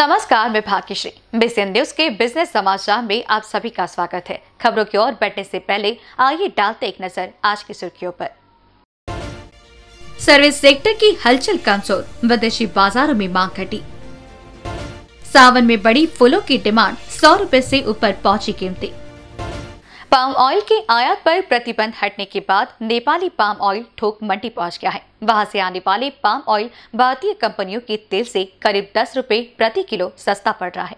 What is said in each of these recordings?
नमस्कार मैं Bhagyashree BCN news के बिजनेस समाचार में आप सभी का स्वागत है खबरों की ओर बैठने से पहले आइए डालते एक नजर आज की सुर्खियों पर सर्विस सेक्टर की हलचल कमजोर विदेशी बाजारों में मांग घटी सावन में बड़ी फूलों की डिमांड सौ रूपए ऐसी ऊपर पहुंची कीमती पाम ऑयल के आयात पर प्रतिबंध हटने के बाद नेपाली पाम ऑयल थोक मंडी पहुंच गया है वहां से आने वाले पाम ऑयल भारतीय कंपनियों के तेल से करीब दस रूपए प्रति किलो सस्ता पड़ रहा है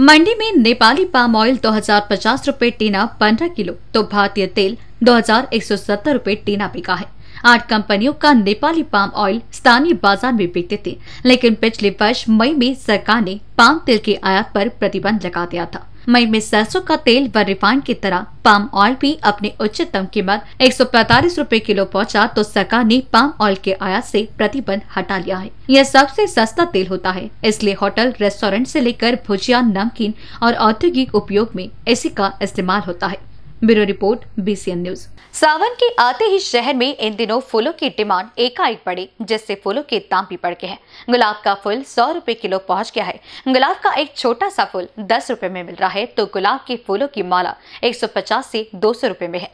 मंडी में नेपाली पाम ऑयल दो हजार पचास रूपए टीना पंद्रह किलो तो भारतीय तेल दो हजार एक सौ सत्तर रूपए टीना बिका है आठ कंपनियों का नेपाली पाम ऑयल स्थानीय बाजार में बिकते थे लेकिन पिछले वर्ष मई में सरकार ने पाम तेल के आयात पर प्रतिबंध लगा दिया था मई में सरसों का तेल व रिफाइंड की तरह पाम ऑयल भी अपनी उच्चतम कीमत एक सौ पैतालीस रूपए किलो पहुंचा तो सरकार ने पाम ऑयल के आयात से प्रतिबंध हटा लिया है यह सबसे सस्ता तेल होता है इसलिए होटल रेस्टोरेंट से लेकर भुजिया नमकीन और औद्योगिक उपयोग में इसी का इस्तेमाल होता है ब्यूरो रिपोर्ट बीसीएन न्यूज सावन के आते ही शहर में इन दिनों फूलों की डिमांड एकाएक बढ़ी जिससे फूलों के दाम भी बढ़ गए हैं गुलाब का फूल सौ रूपए किलो पहुंच गया है गुलाब का एक छोटा सा फूल दस रूपए में मिल रहा है तो गुलाब के फूलों की माला एक सौ पचास से दो सौ रूपए में है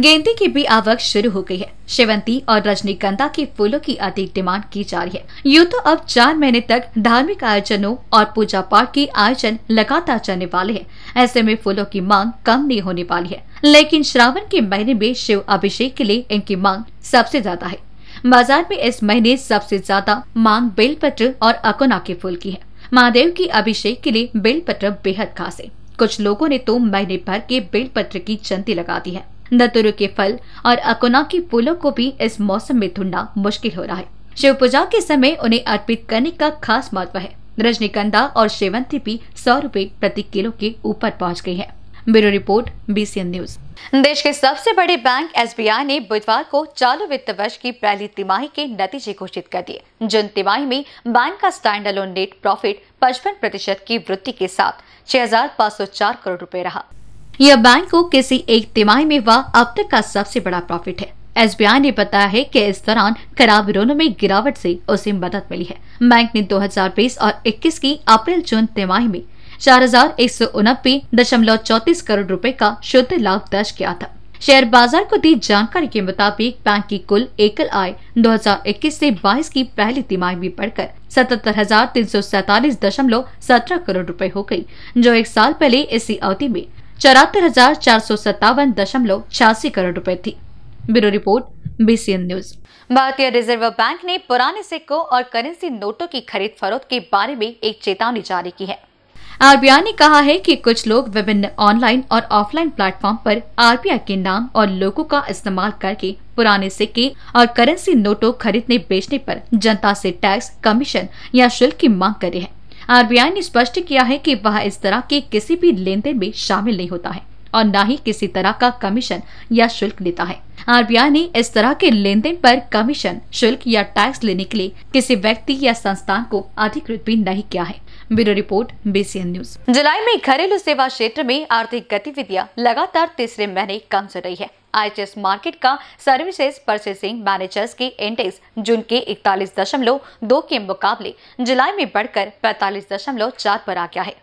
गेंदे की भी आवक शुरू हो गई है शिवंती और रजनीकंदा के फूलों की अधिक डिमांड की जा रही है यूँ तो अब चार महीने तक धार्मिक आयोजनों और पूजा पाठ के आयोजन लगातार चलने वाले हैं ऐसे में फूलों की मांग कम नहीं होने वाली है लेकिन श्रावण के महीने में शिव अभिषेक के लिए इनकी मांग सबसे ज्यादा है बाजार में इस महीने सबसे ज्यादा मांग बेलपत्र और अकोना के फूल की है महादेव की अभिषेक के लिए बेलपत्र बेहद खास है कुछ लोगों ने तो महीने भर के बेलपत्र की चंती लगा दी है दतुरु के फल और अकोना की फूलों को भी इस मौसम में ढूंढना मुश्किल हो रहा है शिव पूजा के समय उन्हें अर्पित करने का खास महत्व है रजनीकंदा और शेवंती भी सौ रूपए प्रति किलो के ऊपर पहुंच गई है ब्यूरो रिपोर्ट बीसीएन न्यूज देश के सबसे बड़े बैंक एसबीआई ने बुधवार को चालू वित्त वर्ष की पहली तिमाही के नतीजे घोषित कर दिए जिन तिमाही में बैंक का स्टैंड अलोन नेट प्रॉफिट पचपन प्रतिशत की वृद्धि के साथ छह करोड़ रुपए रहा यह बैंक को किसी एक तिमाही में हुआ अब तक का सबसे बड़ा प्रॉफिट है एसबीआई ने बताया है कि इस दौरान खराब ऋणों में गिरावट से उसे मदद मिली है बैंक ने 2020 और 21 की अप्रैल जून तिमाही में चार हजार एक सौ दशमलव चौतीस करोड़ रुपए का शुद्ध लाभ दर्ज किया था शेयर बाजार को दी जानकारी के मुताबिक बैंक की कुल एकल आय 2021 से 22 की पहली तिमाही में बढ़कर सतहत्तर हजार तीन सौ सैतालीस दशमलव सत्रह करोड़ रुपए हो गई, जो एक साल पहले इसी अवधि में चौरातर हजार चार सौ सत्तावन दशमलव छियासी करोड़ रुपए थी ब्यूरो रिपोर्ट बीसीएन न्यूज भारतीय रिजर्व बैंक ने पुराने सिक्कों और करेंसी नोटों की खरीद फरोख्त के बारे में एक चेतावनी जारी की है आरबीआई ने कहा है कि कुछ लोग विभिन्न ऑनलाइन और ऑफलाइन प्लेटफॉर्म पर आरबीआई के नाम और लोगों का इस्तेमाल करके पुराने सिक्के और करेंसी नोटों खरीदने बेचने पर जनता से टैक्स कमीशन या शुल्क की मांग कर रहे हैं आरबीआई ने स्पष्ट किया है कि वह इस तरह के किसी भी लेन देन में शामिल नहीं होता है और न ही किसी तरह का कमीशन या शुल्क लेता है आरबीआई ने इस तरह के लेन देन आरोप कमीशन शुल्क या टैक्स लेने के लिए किसी व्यक्ति या संस्थान को अधिकृत भी नहीं किया है ब्यूरो रिपोर्ट बीसीएन न्यूज जुलाई में घरेलू सेवा क्षेत्र में आर्थिक गतिविधियां लगातार तीसरे महीने कम चल रही है आई मार्केट का सर्विसेज परचेसिंग मैनेजर्स के इंडेक्स जून के इकतालीस दशमलव दो के मुकाबले जुलाई में बढ़कर पैतालीस दशमलव चार आरोप आ गया है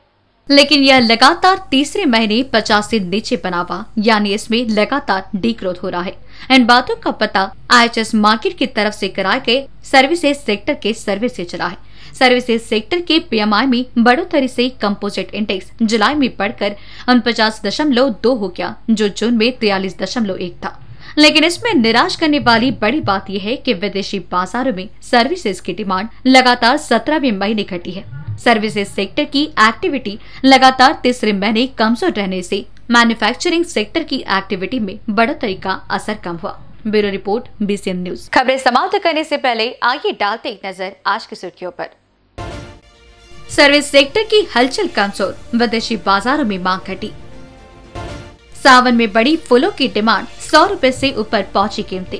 लेकिन यह लगातार तीसरे महीने पचास से नीचे बना हुआ यानी इसमें लगातार डिग्रोथ हो रहा है इन बातों का पता आईएचएस मार्केट की तरफ से कराए गए सर्विसेज सेक्टर के सर्वे से चला है सर्विसेज सेक्टर के पीएमआई में बढ़ोतरी से कंपोजिट इंडेक्स जुलाई में बढ़कर उनपचास दशमलव दो हो गया जो जून में तिरालीस दशमलव एक था लेकिन इसमें निराश करने वाली बड़ी बात यह है कि विदेशी बाजारों में सर्विसेज की डिमांड लगातार सत्रहवें महीने घटी है सर्विसेज सेक्टर की एक्टिविटी लगातार तीसरे महीने कमजोर रहने से मैन्युफैक्चरिंग सेक्टर की एक्टिविटी में बढ़ोतरी का असर कम हुआ ब्यूरो रिपोर्ट बीसीएम न्यूज खबरें समाप्त करने से पहले आइए डालते एक नजर आज की सुर्खियों पर सर्विस सेक्टर की हलचल कमजोर विदेशी बाजारों में मांग घटी सावन में बड़ी फूलों की डिमांड सौ रूपए ऐसी ऊपर पहुंची कीमतें